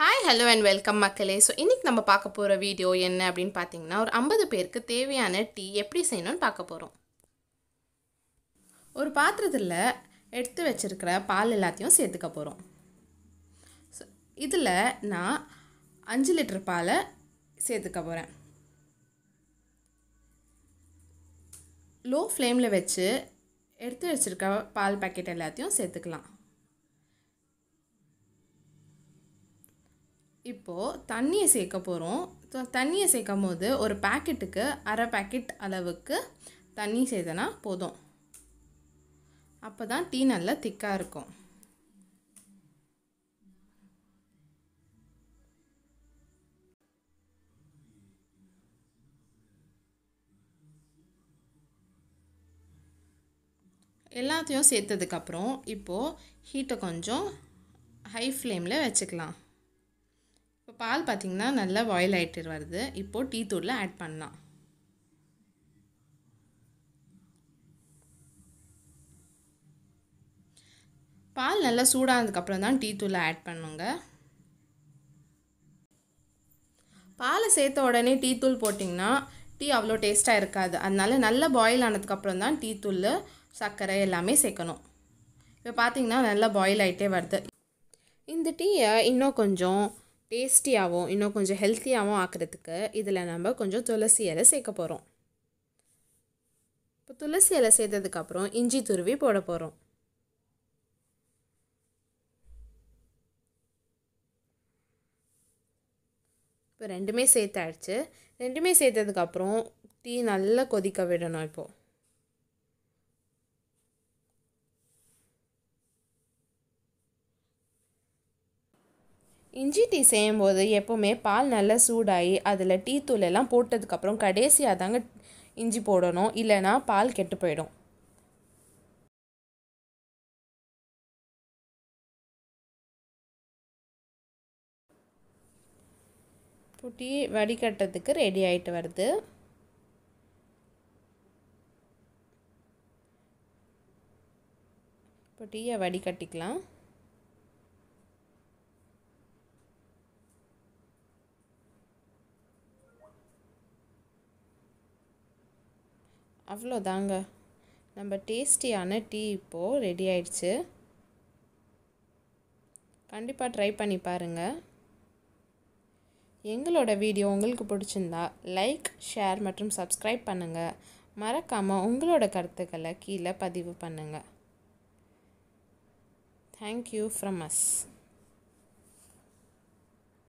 hi hello and welcome மக்களே so இன்றைக்கி நம்ம பார்க்க போகிற வீடியோ என்ன அப்படின்னு பார்த்தீங்கன்னா ஒரு ஐம்பது பேருக்கு தேவையான டீ எப்படி செய்யணும்னு பார்க்க போகிறோம் ஒரு பாத்திரத்தில் எடுத்து வச்சுருக்கிற பால் எல்லாத்தையும் சேர்த்துக்க போகிறோம் ஸோ இதில் நான் அஞ்சு லிட்டர் பாலை சேர்த்துக்க போகிறேன் லோ ஃப்ளேமில் வச்சு எடுத்து வச்சுருக்க பால் பேக்கெட் எல்லாத்தையும் சேர்த்துக்கலாம் இப்போது தண்ணியை சேர்க்க போகிறோம் தண்ணியை சேர்க்கும் போது ஒரு பேக்கெட்டுக்கு அரை பேக்கெட் அளவுக்கு தண்ணி சேர்த்தனா போதும் அப்போ தான் டீ நல்லா திக்காக இருக்கும் எல்லாத்தையும் சேர்த்ததுக்கப்புறம் இப்போது ஹீட்டை கொஞ்சம் ஹை ஃப்ளேமில் வச்சுக்கலாம் இப்போ பால் பார்த்திங்கன்னா நல்லா பாயில் ஆகிட்டு வருது இப்போது டீ தூளில் ஆட் பண்ணலாம் பால் நல்லா சூடானதுக்கப்புறம் தான் டீ தூளை ஆட் பண்ணுங்க பாலை சேர்த்த உடனே டீ தூள் போட்டிங்கன்னா டீ அவ்வளோ டேஸ்ட்டாக இருக்காது அதனால நல்லா பாயில் ஆனதுக்கப்புறம் தான் டீ தூள் சர்க்கரை எல்லாமே சேர்க்கணும் இப்போ பார்த்திங்கன்னா நல்லா பாயில் ஆகிட்டே வருது இந்த டீயை இன்னும் கொஞ்சம் டேஸ்டியாகவும் இன்னும் கொஞ்சம் ஹெல்த்தியாகவும் ஆக்கிறதுக்கு இதில் நம்ம கொஞ்சம் துளசி இலை சேர்க்க போகிறோம் இப்போ துளசி இலை சேர்த்ததுக்கப்புறம் இஞ்சி துருவி போட போகிறோம் இப்போ ரெண்டுமே சேர்த்தாயிடுச்சு ரெண்டுமே சேர்த்ததுக்கப்புறம் டீ நல்லா கொதிக்க விடணும் இப்போது இஞ்சி டீ செய்யும் போது எப்போவுமே பால் நல்லா சூடாகி அதில் டீ தூள் எல்லாம் போட்டதுக்கப்புறம் கடைசியாக தாங்க இஞ்சி போடணும் இல்லைனா பால் கெட்டு போயிடும் புட்டி வடிகட்டுறதுக்கு ரெடி ஆகிட்டு வருது புட்டியை டீயை வடிகட்டிக்கலாம் அவ்வளோதாங்க நம்ம டேஸ்டியான டீ இப்போது ரெடி ஆயிடுச்சு கண்டிப்பாக ட்ரை பண்ணி பாருங்கள் எங்களோட வீடியோ உங்களுக்கு பிடிச்சிருந்தா லைக் ஷேர் மற்றும் சப்ஸ்கிரைப் பண்ணுங்கள் மறக்காமல் உங்களோட கருத்துக்களை கீழே பதிவு பண்ணுங்கள் தேங்க்யூ ஃப்ரம் அஸ்